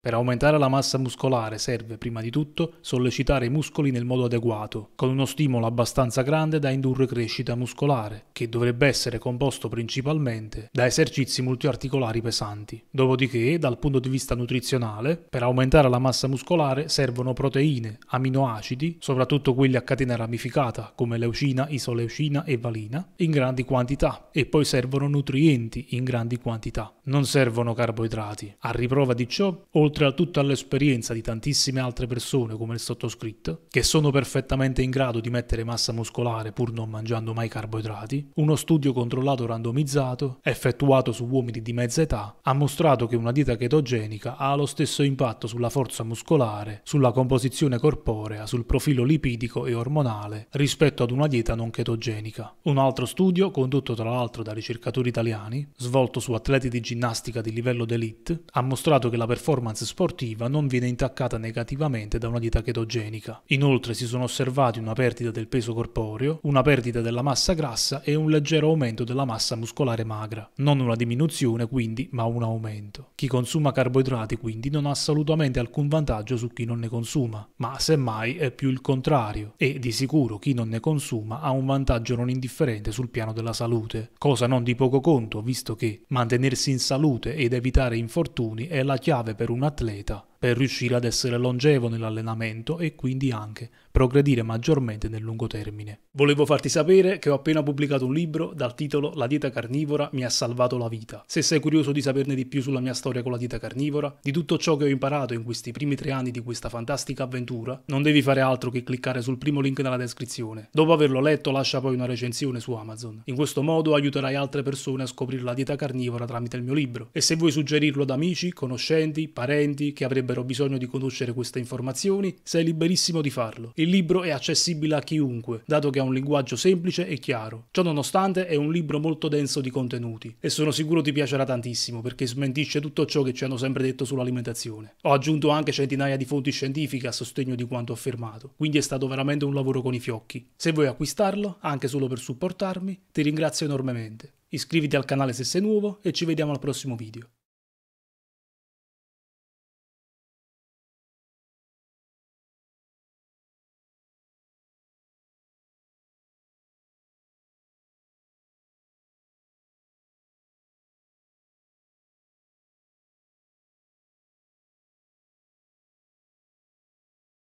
Per aumentare la massa muscolare serve prima di tutto sollecitare i muscoli nel modo adeguato, con uno stimolo abbastanza grande da indurre crescita muscolare, che dovrebbe essere composto principalmente da esercizi multiarticolari pesanti. Dopodiché, dal punto di vista nutrizionale, per aumentare la massa muscolare servono proteine, aminoacidi, soprattutto quelli a catena ramificata come leucina, isoleucina e valina, in grandi quantità, e poi servono nutrienti in grandi quantità. Non servono carboidrati. A riprova di ciò, oltre oltre a tutta l'esperienza di tantissime altre persone come il sottoscritto, che sono perfettamente in grado di mettere massa muscolare pur non mangiando mai carboidrati, uno studio controllato randomizzato, effettuato su uomini di mezza età, ha mostrato che una dieta chetogenica ha lo stesso impatto sulla forza muscolare, sulla composizione corporea, sul profilo lipidico e ormonale rispetto ad una dieta non chetogenica. Un altro studio, condotto tra l'altro da ricercatori italiani, svolto su atleti di ginnastica di livello d'elite, ha mostrato che la performance performance sportiva non viene intaccata negativamente da una dieta chetogenica. Inoltre si sono osservati una perdita del peso corporeo, una perdita della massa grassa e un leggero aumento della massa muscolare magra. Non una diminuzione quindi, ma un aumento. Chi consuma carboidrati quindi non ha assolutamente alcun vantaggio su chi non ne consuma, ma semmai è più il contrario e di sicuro chi non ne consuma ha un vantaggio non indifferente sul piano della salute, cosa non di poco conto visto che mantenersi in salute ed evitare infortuni è la chiave per una later per riuscire ad essere longevo nell'allenamento e quindi anche progredire maggiormente nel lungo termine. Volevo farti sapere che ho appena pubblicato un libro dal titolo La dieta carnivora mi ha salvato la vita. Se sei curioso di saperne di più sulla mia storia con la dieta carnivora, di tutto ciò che ho imparato in questi primi tre anni di questa fantastica avventura, non devi fare altro che cliccare sul primo link nella descrizione. Dopo averlo letto lascia poi una recensione su Amazon. In questo modo aiuterai altre persone a scoprire la dieta carnivora tramite il mio libro. E se vuoi suggerirlo ad amici, conoscenti, parenti che avrebbero avrebbero bisogno di conoscere queste informazioni, sei liberissimo di farlo. Il libro è accessibile a chiunque, dato che ha un linguaggio semplice e chiaro. Ciò nonostante è un libro molto denso di contenuti e sono sicuro ti piacerà tantissimo perché smentisce tutto ciò che ci hanno sempre detto sull'alimentazione. Ho aggiunto anche centinaia di fonti scientifiche a sostegno di quanto affermato, quindi è stato veramente un lavoro con i fiocchi. Se vuoi acquistarlo, anche solo per supportarmi, ti ringrazio enormemente. Iscriviti al canale se sei nuovo e ci vediamo al prossimo video.